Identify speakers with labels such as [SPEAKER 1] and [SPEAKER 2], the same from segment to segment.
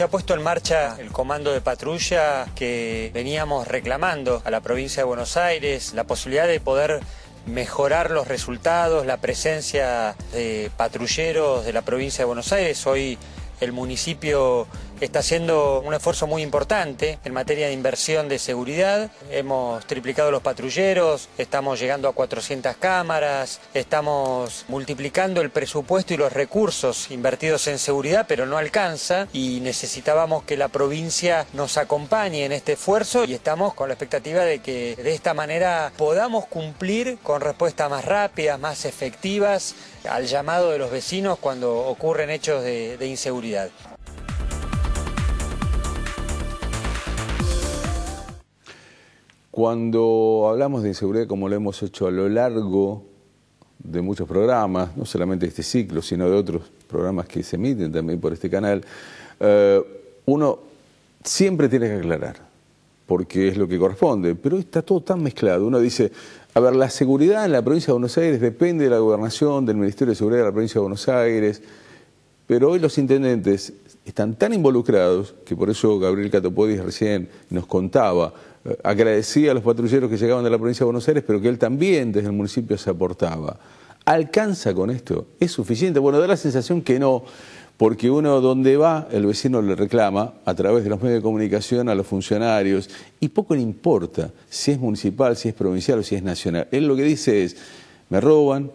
[SPEAKER 1] Se ha puesto en marcha el comando de patrulla que veníamos reclamando a la provincia de Buenos Aires, la posibilidad de poder mejorar los resultados, la presencia de patrulleros de la provincia de Buenos Aires. Hoy el municipio está haciendo un esfuerzo muy importante en materia de inversión de seguridad. Hemos triplicado los patrulleros, estamos llegando a 400 cámaras, estamos multiplicando el presupuesto y los recursos invertidos en seguridad, pero no alcanza y necesitábamos que la provincia nos acompañe en este esfuerzo y estamos con la expectativa de que de esta manera podamos cumplir con respuestas más rápidas, más efectivas al llamado de los vecinos cuando ocurren hechos de, de inseguridad.
[SPEAKER 2] Cuando hablamos de inseguridad, como lo hemos hecho a lo largo de muchos programas, no solamente de este ciclo, sino de otros programas que se emiten también por este canal, eh, uno siempre tiene que aclarar, porque es lo que corresponde, pero está todo tan mezclado. Uno dice, a ver, la seguridad en la provincia de Buenos Aires depende de la gobernación, del Ministerio de Seguridad de la provincia de Buenos Aires, pero hoy los intendentes están tan involucrados que por eso Gabriel Catopodis recién nos contaba, eh, agradecía a los patrulleros que llegaban de la provincia de Buenos Aires, pero que él también desde el municipio se aportaba. ¿Alcanza con esto? ¿Es suficiente? Bueno, da la sensación que no, porque uno donde va, el vecino le reclama a través de los medios de comunicación a los funcionarios y poco le importa si es municipal, si es provincial o si es nacional. Él lo que dice es, me roban,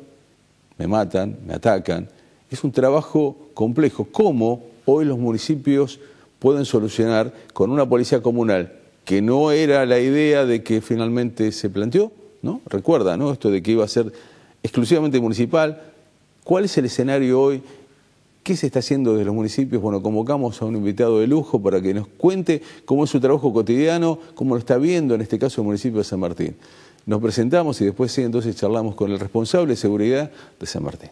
[SPEAKER 2] me matan, me atacan. Es un trabajo complejo. ¿Cómo hoy los municipios pueden solucionar con una policía comunal, que no era la idea de que finalmente se planteó, ¿no? Recuerda, ¿no? Esto de que iba a ser exclusivamente municipal. ¿Cuál es el escenario hoy? ¿Qué se está haciendo desde los municipios? Bueno, convocamos a un invitado de lujo para que nos cuente cómo es su trabajo cotidiano, cómo lo está viendo en este caso el municipio de San Martín. Nos presentamos y después sí, entonces charlamos con el responsable de seguridad de San Martín.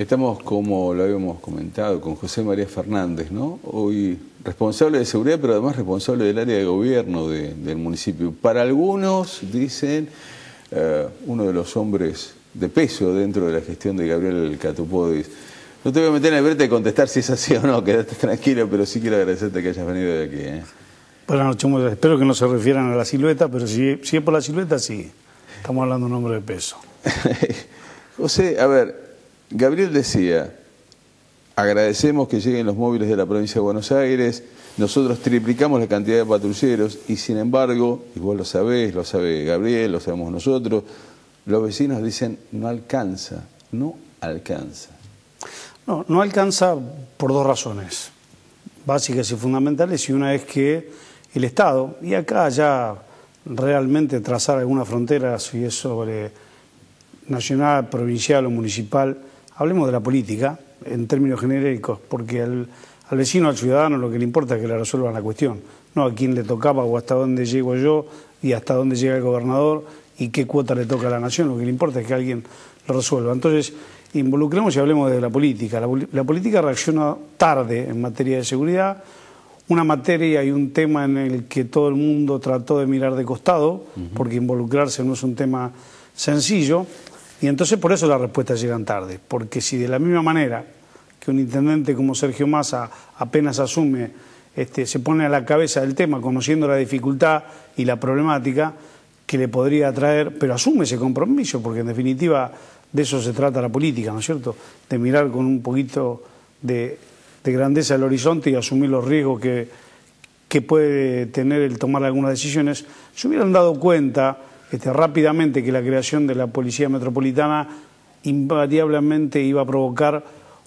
[SPEAKER 2] Estamos, como lo habíamos comentado, con José María Fernández, ¿no? Hoy responsable de seguridad, pero además responsable del área de gobierno del municipio. Para algunos, dicen, eh, uno de los hombres de peso dentro de la gestión de Gabriel Catupodis. No te voy a meter en el verte de contestar si es así o no, quédate tranquilo, pero sí quiero agradecerte que hayas venido de aquí. ¿eh?
[SPEAKER 1] Buenas noches, Espero que no se refieran a la silueta, pero si es por la silueta, sí. Estamos hablando de un hombre de peso.
[SPEAKER 2] José, a ver, Gabriel decía, agradecemos que lleguen los móviles de la provincia de Buenos Aires, nosotros triplicamos la cantidad de patrulleros y sin embargo, y vos lo sabés, lo sabe Gabriel, lo sabemos nosotros, los vecinos dicen no alcanza, no alcanza.
[SPEAKER 1] No, no alcanza por dos razones básicas y fundamentales y una es que el Estado, y acá ya realmente trazar alguna frontera, si es sobre nacional, provincial o municipal, hablemos de la política en términos genéricos, porque al, vecino, al ciudadano, lo que le importa es que le resuelvan la cuestión, no a quién le tocaba o hasta dónde llego yo y hasta dónde llega el gobernador y qué cuota le toca a la nación, lo que le importa es que alguien lo resuelva. Entonces, involucremos y hablemos de la política. La, política reacciona tarde en materia de seguridad, una materia y un tema en el que todo el mundo trató de mirar de costado, porque involucrarse no es un tema sencillo, y entonces por eso las respuestas llegan tarde, porque si de la misma manera que un intendente como Sergio Massa apenas asume, este, se pone a la cabeza del tema, conociendo la dificultad y la problemática que le podría traer, pero asume ese compromiso, porque en definitiva de eso se trata la política, ¿no es cierto? De mirar con un poquito de, grandeza el horizonte y asumir los riesgos que, que puede tener el tomar algunas decisiones, se hubieran dado cuenta este, rápidamente que la creación de la Policía Metropolitana invariablemente iba a provocar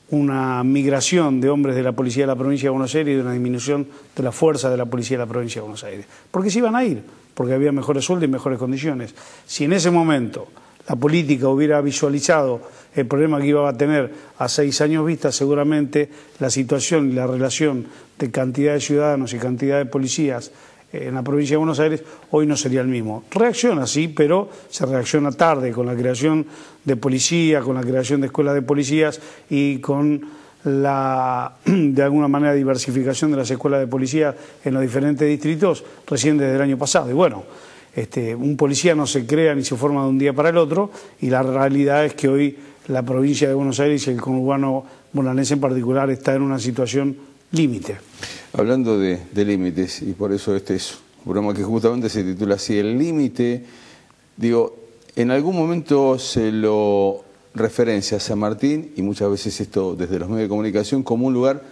[SPEAKER 1] una migración de hombres de la Policía de la Provincia de Buenos Aires y una disminución de la fuerza de la Policía de la Provincia de Buenos Aires. Porque se iban a ir, porque había mejores sueldos y mejores condiciones. Si en ese momento la política hubiera visualizado el problema que iba a tener a seis años vista, seguramente la situación y la relación de cantidad de ciudadanos y cantidad de policías en la provincia de Buenos Aires, hoy no sería el mismo. Reacciona, sí, pero se reacciona tarde con la creación de policía, con la creación de escuelas de policías y con la, de alguna manera, diversificación de las escuelas de policía en los diferentes distritos recién desde el año pasado. Y bueno, este, un policía no se crea ni se forma de un día para el otro y la realidad es que hoy la provincia de Buenos Aires y el conurbano bonaerense en particular está en una situación límite.
[SPEAKER 2] Hablando de, de límites, y por eso este es un programa que justamente se titula así, el límite, digo, en algún momento se lo referencia a San Martín, y muchas veces esto desde los medios de comunicación, como un lugar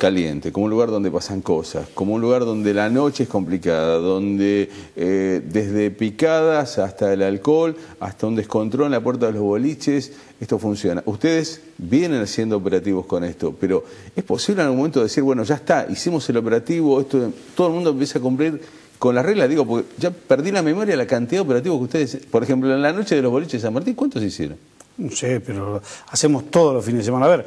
[SPEAKER 2] caliente, como un lugar donde pasan cosas, como un lugar donde la noche es complicada, donde eh, desde picadas hasta el alcohol, hasta un descontrol en la puerta de los boliches, esto funciona. Ustedes vienen haciendo operativos con esto, pero es posible en algún momento decir, bueno, ya está, hicimos el operativo, esto, todo el mundo empieza a cumplir con las reglas, digo, porque ya perdí la memoria la cantidad de operativos que ustedes, por ejemplo, en la
[SPEAKER 1] noche de los boliches de San Martín, ¿cuántos hicieron? No sé, pero hacemos todos los fines de semana. A ver.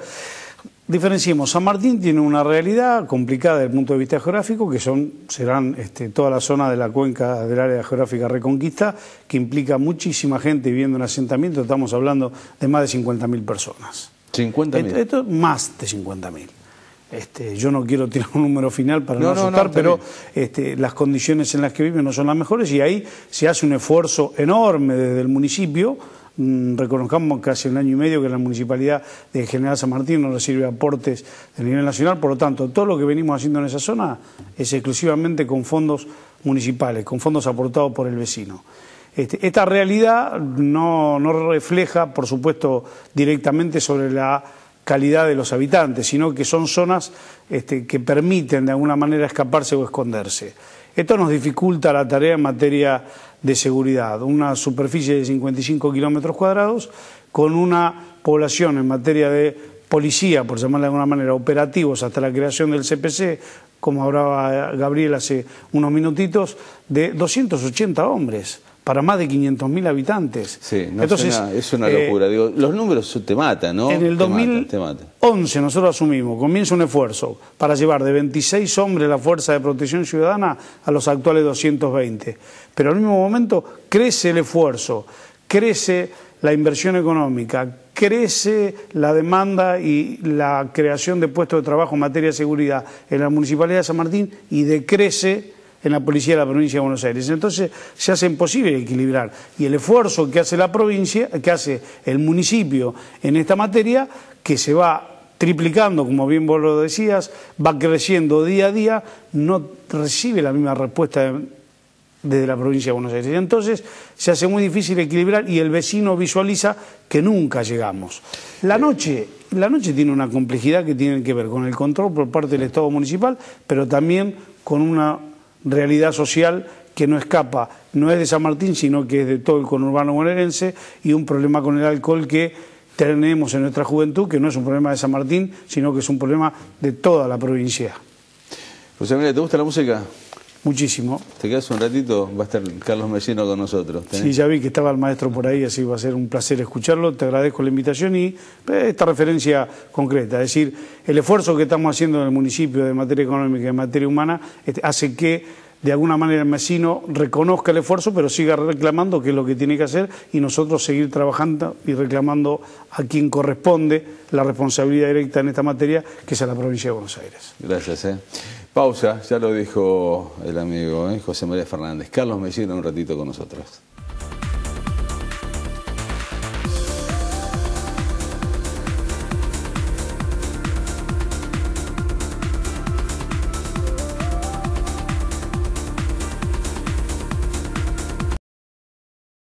[SPEAKER 1] Diferenciemos, San Martín tiene una realidad complicada desde el punto de vista geográfico, que son, serán este, toda la zona de la cuenca del área geográfica Reconquista, que implica muchísima gente viviendo en asentamiento, estamos hablando de más de 50.000 personas.
[SPEAKER 2] 50.000. Esto,
[SPEAKER 1] es más de 50.000. Este, yo no quiero tirar un número final para no, asustar, pero este, las condiciones en las que viven no son las mejores y ahí se hace un esfuerzo enorme desde el municipio Mm, reconozcamos casi hace un año y medio que la municipalidad de General San Martín no recibe aportes de nivel nacional, por lo tanto, todo lo que venimos haciendo en esa zona es exclusivamente con fondos municipales, con fondos aportados por el vecino. Este, esta realidad no, no refleja, por supuesto, directamente sobre la calidad de los habitantes, sino que son zonas este, que permiten de alguna manera escaparse o esconderse. Esto nos dificulta la tarea en materia de seguridad. Una superficie de 55 kilómetros cuadrados con una población en materia de policía, por llamarla de alguna manera, operativos hasta la creación del CPC, como hablaba Gabriel hace unos minutitos, de 280 hombres para más de 500.000 habitantes.
[SPEAKER 2] Sí, es una eh, locura. los números te matan, ¿no? En el 2011
[SPEAKER 1] nosotros asumimos, comienza un esfuerzo para llevar de 26 hombres la Fuerza de Protección Ciudadana a los actuales 220. Pero al mismo momento crece el esfuerzo, crece la inversión económica, crece la demanda y la creación de puestos de trabajo en materia de seguridad en la Municipalidad de San Martín y decrece en la policía de la provincia de Buenos Aires. Entonces se hace imposible equilibrar y el esfuerzo que hace la provincia, que hace el municipio en esta materia, que se va triplicando, como bien vos lo decías, va creciendo día a día, no recibe la misma respuesta desde la provincia de Buenos Aires. Entonces se hace muy difícil equilibrar y el vecino visualiza que nunca llegamos. La noche, la noche tiene una complejidad que tiene que ver con el control por parte del Estado municipal, pero también con una realidad social que no escapa, no es de San Martín, sino que es de todo el conurbano bonaerense y un problema con el alcohol que tenemos en nuestra juventud, que no es un problema de San Martín, sino que es un problema de toda la provincia.
[SPEAKER 2] José Miguel, ¿te gusta la música? muchísimo. Te quedas un ratito, va a estar Carlos Mesino con nosotros. ¿eh? Sí, ya
[SPEAKER 1] vi que estaba el maestro por ahí, así va a ser un placer escucharlo. Te agradezco la invitación y eh, esta referencia concreta, es decir, el esfuerzo que estamos haciendo en el municipio de materia económica y de materia humana este, hace que de alguna manera Mesino reconozca el esfuerzo, pero siga reclamando que es lo que tiene que hacer y nosotros seguir trabajando y reclamando a quien corresponde la responsabilidad directa en esta materia, que es a la provincia de Buenos Aires.
[SPEAKER 2] Gracias. ¿eh? Pausa, ya lo dijo el amigo ¿eh? José María Fernández. Carlos Mellino, un ratito con nosotros.